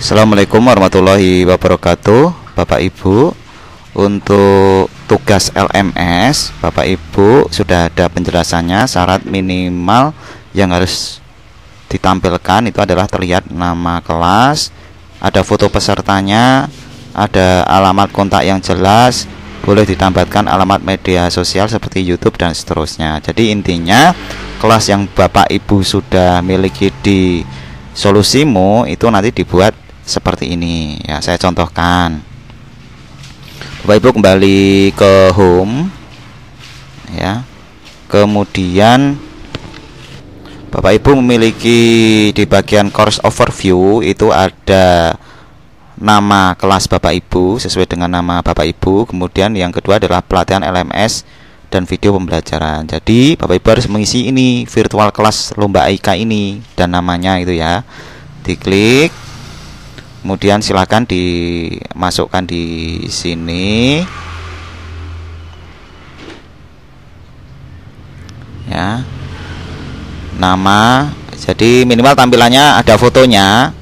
Assalamualaikum warahmatullahi wabarakatuh Bapak Ibu Untuk tugas LMS Bapak Ibu sudah ada penjelasannya Syarat minimal yang harus ditampilkan itu adalah terlihat nama kelas Ada foto pesertanya Ada alamat kontak yang jelas Boleh ditambahkan alamat media sosial seperti Youtube dan seterusnya Jadi intinya kelas yang Bapak Ibu sudah miliki di solusimu itu nanti dibuat seperti ini ya saya contohkan Bapak Ibu kembali ke home ya kemudian Bapak Ibu memiliki di bagian course overview itu ada nama kelas Bapak Ibu sesuai dengan nama Bapak Ibu kemudian yang kedua adalah pelatihan LMS dan video pembelajaran jadi Bapak Ibu harus mengisi ini virtual kelas lomba IK ini dan namanya itu ya diklik kemudian silakan dimasukkan di sini ya nama jadi minimal tampilannya ada fotonya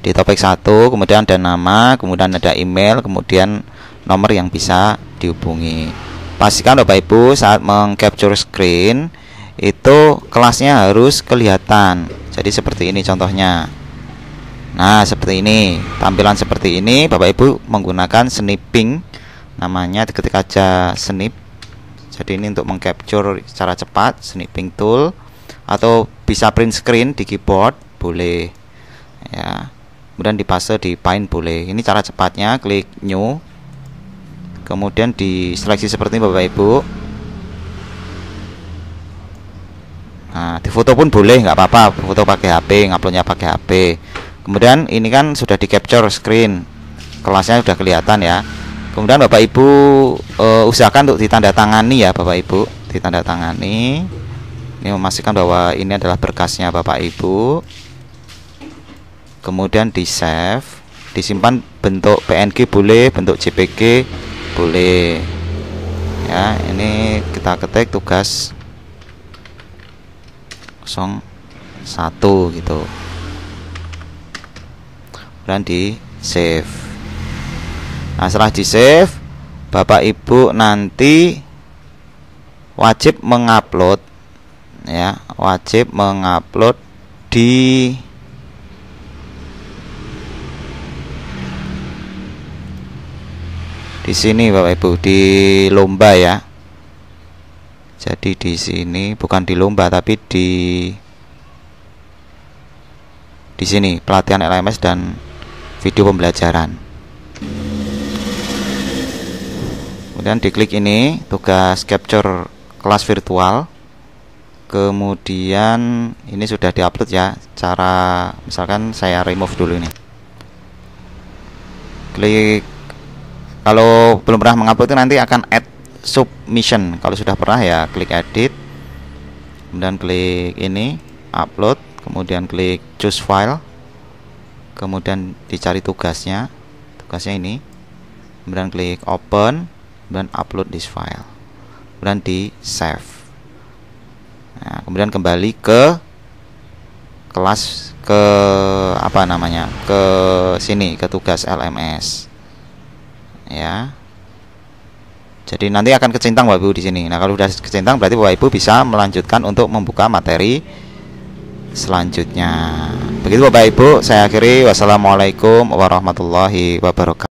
di topik satu. kemudian ada nama kemudian ada email kemudian nomor yang bisa dihubungi pastikan Bapak Ibu saat mengcapture screen itu kelasnya harus kelihatan jadi seperti ini contohnya Nah, seperti ini. Tampilan seperti ini Bapak Ibu menggunakan snipping namanya ketik aja snip. Jadi ini untuk mengcapture secara cepat snipping tool atau bisa print screen di keyboard boleh ya. Kemudian dipaste di Paint boleh. Ini cara cepatnya klik new. Kemudian di seleksi seperti ini Bapak Ibu. Nah, di foto pun boleh, nggak apa-apa. Foto pakai HP, nguploadnya pakai HP kemudian ini kan sudah di capture screen kelasnya sudah kelihatan ya kemudian Bapak Ibu uh, usahakan untuk ditandatangani ya Bapak Ibu ditandatangani ini memastikan bahwa ini adalah berkasnya Bapak Ibu kemudian di save disimpan bentuk PNG boleh bentuk JPG boleh ya ini kita ketik tugas 01 gitu kemudian di save nah setelah di save bapak ibu nanti wajib mengupload ya wajib mengupload di di sini Bapak Ibu di lomba ya. Jadi di sini bukan di lomba tapi di di sini pelatihan LMS dan video pembelajaran kemudian diklik ini tugas capture kelas virtual kemudian ini sudah diupload ya cara misalkan saya remove dulu ini klik kalau belum pernah mengupload itu nanti akan add submission kalau sudah pernah ya klik edit kemudian klik ini upload kemudian klik choose file kemudian dicari tugasnya tugasnya ini kemudian klik open kemudian upload this file kemudian di save nah, kemudian kembali ke kelas ke apa namanya ke sini ke tugas LMS ya jadi nanti akan kecintang Bapak Ibu di sini. Nah, kalau sudah kecintang berarti Bapak Ibu bisa melanjutkan untuk membuka materi selanjutnya. Begitu Bapak Ibu, saya akhiri. Wassalamualaikum warahmatullahi wabarakatuh.